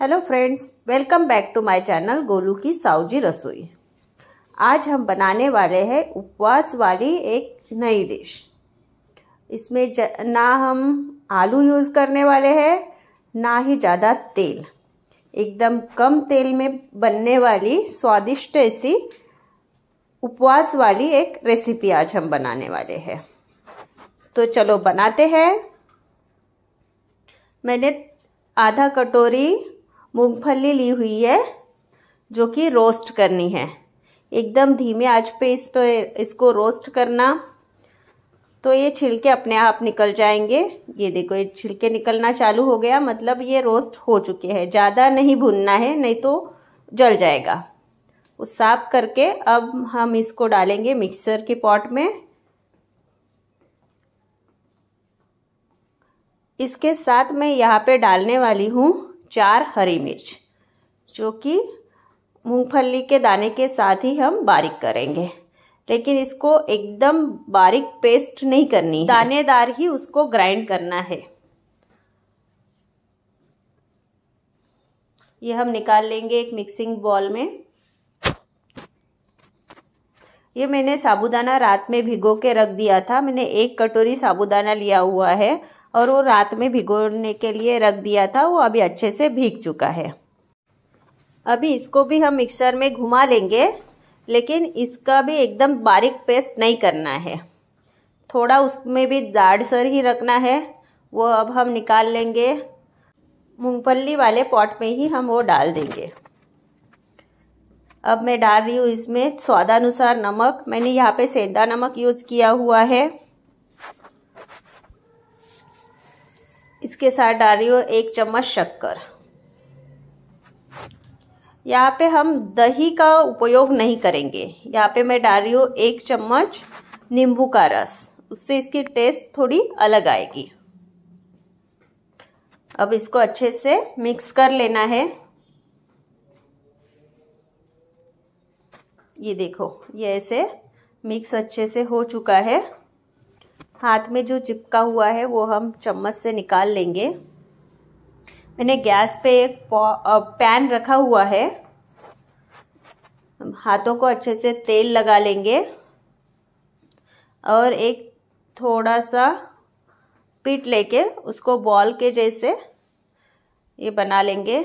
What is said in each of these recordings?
hello friends welcome back to my channel Golu की सावजी रसोई आज हम बनाने वाले हैं उपवास वाली एक नई डिश इसमें ना हम आलू यूज़ करने वाले हैं ना ही ज़्यादा तेल एकदम कम तेल में बनने वाली स्वादिष्ट ऐसी उपवास वाली एक रेसिपी आज हम बनाने वाले हैं तो चलो बनाते हैं मैंने आधा कटोरी मूंगफली ली हुई है जो कि रोस्ट करनी है एकदम धीमे आज पे इस पे इसको रोस्ट करना तो ये छिलके अपने आप निकल जाएंगे ये देखो ये छिलके निकलना चालू हो गया मतलब ये रोस्ट हो चुके हैं ज़्यादा नहीं भुनना है नहीं तो जल जाएगा उस साफ करके अब हम इसको डालेंगे मिक्सर के पॉट में इसके साथ मैं यहाँ पे डालने वाली हूँ चार हरी मिर्च जो कि मूंगफली के दाने के साथ ही हम बारीक करेंगे लेकिन इसको एकदम बारीक पेस्ट नहीं करनी दानेदार ही उसको ग्राइंड करना है ये हम निकाल लेंगे एक मिक्सिंग बॉल में ये मैंने साबुदाना रात में भिगो के रख दिया था मैंने एक कटोरी साबुदाना लिया हुआ है और वो रात में भिगोने के लिए रख दिया था वो अभी अच्छे से भीग चुका है अभी इसको भी हम मिक्सर में घुमा लेंगे लेकिन इसका भी एकदम बारीक पेस्ट नहीं करना है थोड़ा उसमें भी दाढ़ सर ही रखना है वो अब हम निकाल लेंगे मूंगफली वाले पॉट में ही हम वो डाल देंगे अब मैं डाल रही हूँ इसमें स्वादानुसार नमक मैंने यहाँ पे सेंधा नमक यूज़ किया हुआ है इसके साथ डाल रही हूँ एक चम्मच शक्कर यहाँ पे हम दही का उपयोग नहीं करेंगे यहाँ पे मैं डाल रही हूँ एक चम्मच नींबू का रस उससे इसकी टेस्ट थोड़ी अलग आएगी अब इसको अच्छे से मिक्स कर लेना है ये देखो ये ऐसे मिक्स अच्छे से हो चुका है हाथ में जो चिपका हुआ है वो हम चम्मच से निकाल लेंगे मैंने गैस पे एक पैन रखा हुआ है हाथों को अच्छे से तेल लगा लेंगे और एक थोड़ा सा पीट लेके उसको बॉल के जैसे ये बना लेंगे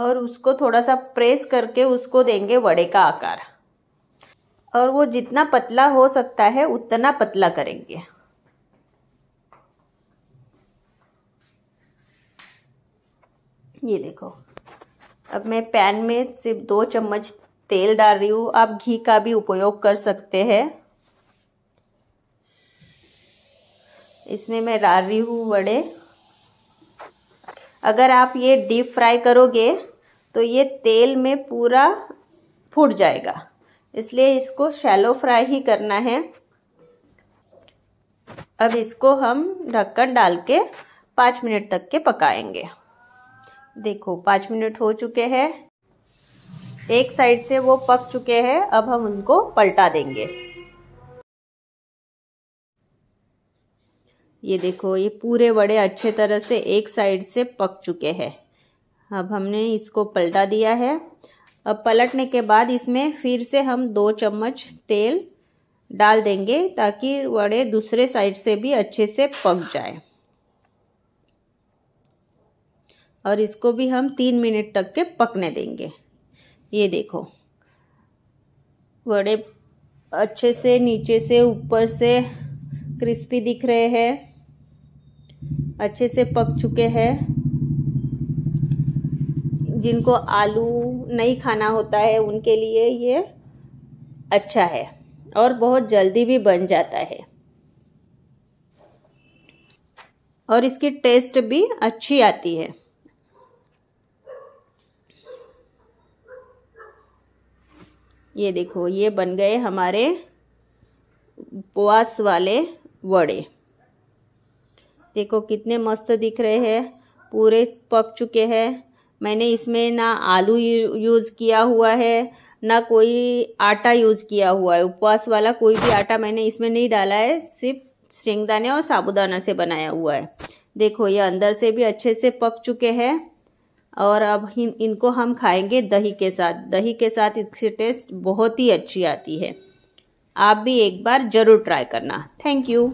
और उसको थोड़ा सा प्रेस करके उसको देंगे वड़े का आकार और वो जितना पतला हो सकता है उतना पतला करेंगे ये देखो अब मैं पैन में सिर्फ दो चम्मच तेल डाल रही हूँ आप घी का भी उपयोग कर सकते हैं इसमें मैं डाल रही हूँ वड़े अगर आप ये डीप फ्राई करोगे तो ये तेल में पूरा फूट जाएगा इसलिए इसको शैलो फ्राई ही करना है अब इसको हम ढक्कन डाल के पाँच मिनट तक के पकाएंगे देखो पाँच मिनट हो चुके हैं एक साइड से वो पक चुके हैं अब हम उनको पलटा देंगे ये देखो ये पूरे बड़े अच्छे तरह से एक साइड से पक चुके हैं अब हमने इसको पलटा दिया है अब पलटने के बाद इसमें फिर से हम दो चम्मच तेल डाल देंगे ताकि वड़े दूसरे साइड से भी अच्छे से पक जाए और इसको भी हम तीन मिनट तक के पकने देंगे ये देखो वड़े अच्छे से नीचे से ऊपर से क्रिस्पी दिख रहे हैं अच्छे से पक चुके हैं जिनको आलू नहीं खाना होता है उनके लिए ये अच्छा है और बहुत जल्दी भी बन जाता है और इसकी टेस्ट भी अच्छी आती है ये देखो ये बन गए हमारे उपवास वाले वड़े देखो कितने मस्त दिख रहे हैं पूरे पक चुके हैं मैंने इसमें ना आलू यूज़ किया हुआ है ना कोई आटा यूज़ किया हुआ है उपवास वाला कोई भी आटा मैंने इसमें नहीं डाला है सिर्फ श्रृंगदाने और साबुदाना से बनाया हुआ है देखो ये अंदर से भी अच्छे से पक चुके हैं और अब इन इनको हम खाएंगे दही के साथ दही के साथ इसकी टेस्ट बहुत ही अच्छी आती है आप भी एक बार ज़रूर ट्राई करना थैंक यू